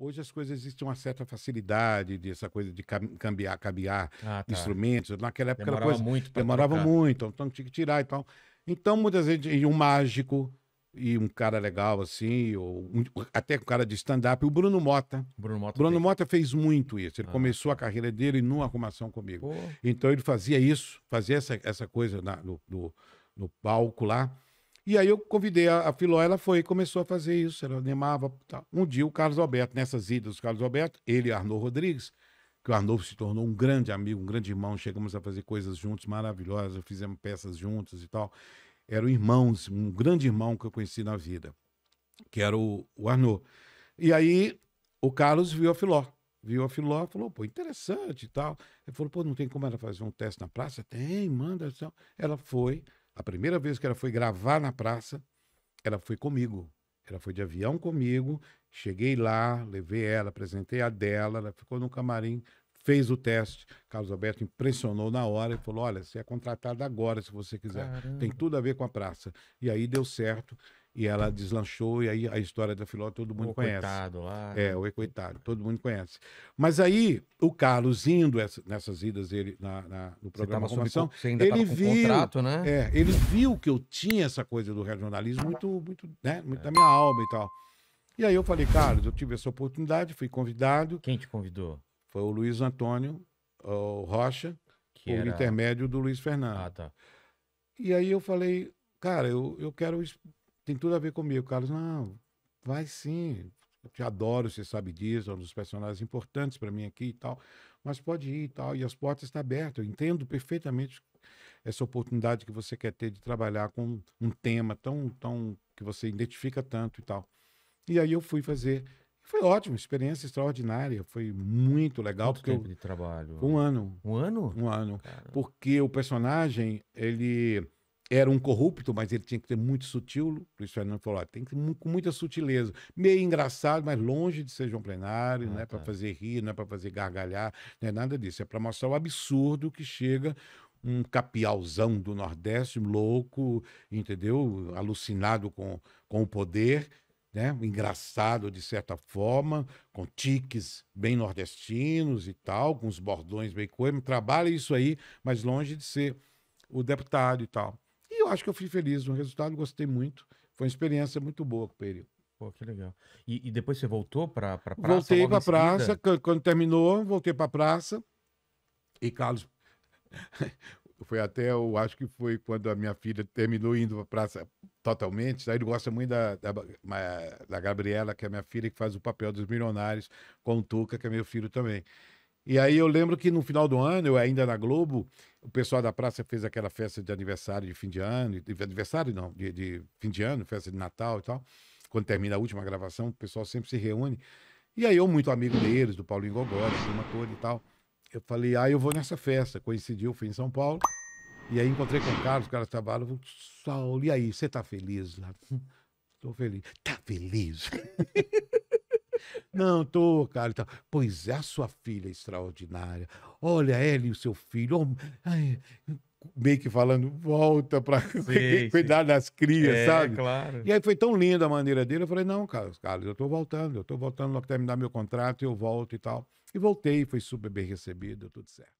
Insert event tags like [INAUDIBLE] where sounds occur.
Hoje as coisas existem uma certa facilidade dessa coisa de cambiar, cambiar ah, tá. instrumentos. Naquela época demorava coisa, muito. Demorava trocar. muito, então tinha que tirar e tal. Então muitas vezes um mágico e um cara legal assim, ou um, até um cara de stand-up, o Bruno Mota. Bruno Mota, Bruno Mota fez muito isso. Ele ah. começou a carreira dele numa arrumação comigo. Pô. Então ele fazia isso, fazia essa, essa coisa na, no, no, no palco lá. E aí eu convidei a, a Filó, ela foi, e começou a fazer isso, ela animava. Tá. Um dia o Carlos Alberto, nessas idas do Carlos Alberto, ele e Arnô Rodrigues, que o Arnô se tornou um grande amigo, um grande irmão, chegamos a fazer coisas juntos maravilhosas, fizemos peças juntos e tal. Eram irmãos, um grande irmão que eu conheci na vida, que era o, o Arnô. E aí o Carlos viu a Filó, viu a Filó, falou, pô, interessante e tal. Ele falou, pô, não tem como ela fazer um teste na praça? Tem, manda. Ela foi, a primeira vez que ela foi gravar na praça, ela foi comigo. Ela foi de avião comigo. Cheguei lá, levei ela, apresentei a dela. Ela ficou no camarim, fez o teste. Carlos Alberto impressionou na hora e falou: Olha, você é contratada agora se você quiser. Caramba. Tem tudo a ver com a praça. E aí deu certo e ela deslanchou, e aí a história da Filó todo mundo o conhece. Coitado lá. É, né? o coitado, todo mundo conhece. Mas aí o Carlos indo essa, nessas idas ele na, na, no programa você tava você ainda ele tava com viu, contrato, né? É, ele viu que eu tinha essa coisa do regionalismo muito, muito, né, muito é. da minha alma e tal. E aí eu falei, Carlos, eu tive essa oportunidade, fui convidado. Quem te convidou? Foi o Luiz Antônio o Rocha, que por era... intermédio do Luiz Fernando. Ah, tá. E aí eu falei, cara, eu, eu quero tem tudo a ver comigo. Carlos, não, vai sim. Eu te adoro, você sabe disso, é um dos personagens importantes para mim aqui e tal. Mas pode ir e tal. E as portas estão abertas. Eu entendo perfeitamente essa oportunidade que você quer ter de trabalhar com um tema tão, tão que você identifica tanto e tal. E aí eu fui fazer. Foi ótimo, experiência extraordinária, foi muito legal. Quanto porque tempo eu... de trabalho? Um ano. Um ano? Um ano. Cara. Porque o personagem, ele era um corrupto, mas ele tinha que ser muito sutil. Luiz Fernando falou: tem que ser com muita sutileza. Meio engraçado, mas longe de ser João Plenário, ah, não é tá. para fazer rir, não é para fazer gargalhar, não é nada disso. É para mostrar o absurdo que chega um capialzão do Nordeste, louco, entendeu? Alucinado com, com o poder. Né? engraçado de certa forma, com tiques bem nordestinos e tal, com os bordões bem coisa, trabalha isso aí, mas longe de ser o deputado e tal eu acho que eu fui feliz no resultado, gostei muito. Foi uma experiência muito boa com o período. Pô, que legal. E, e depois você voltou para pra praça? Voltei para praça. Quando, quando terminou, voltei para praça. E Carlos. [LAUGHS] foi até, eu acho que foi quando a minha filha terminou indo para praça totalmente. Aí né? ele gosta muito da, da, da Gabriela, que é minha filha, que faz o papel dos milionários, com o Tuca, que é meu filho também. E aí eu lembro que no final do ano, eu ainda na Globo, o pessoal da praça fez aquela festa de aniversário de fim de ano, de aniversário não, de, de fim de ano, festa de Natal e tal. Quando termina a última gravação, o pessoal sempre se reúne. E aí eu, muito amigo deles, do Paulinho Gogó, da turma toda e tal, eu falei, ah, eu vou nessa festa. Coincidiu, fui em São Paulo. E aí encontrei com o Carlos, o cara trabalha, Saulo, e aí, você tá feliz lá? [LAUGHS] Tô feliz. Tá feliz. [LAUGHS] Não, tô, cara. pois é, a sua filha é extraordinária. Olha ela e o seu filho. Oh, ai, meio que falando, volta para [LAUGHS] cuidar sim. das crias, é, sabe? Claro. E aí foi tão linda a maneira dele, eu falei, não, Carlos, Carlos, eu tô voltando, eu tô voltando, logo terminar meu contrato, eu volto e tal. E voltei, foi super bem recebido, tudo certo.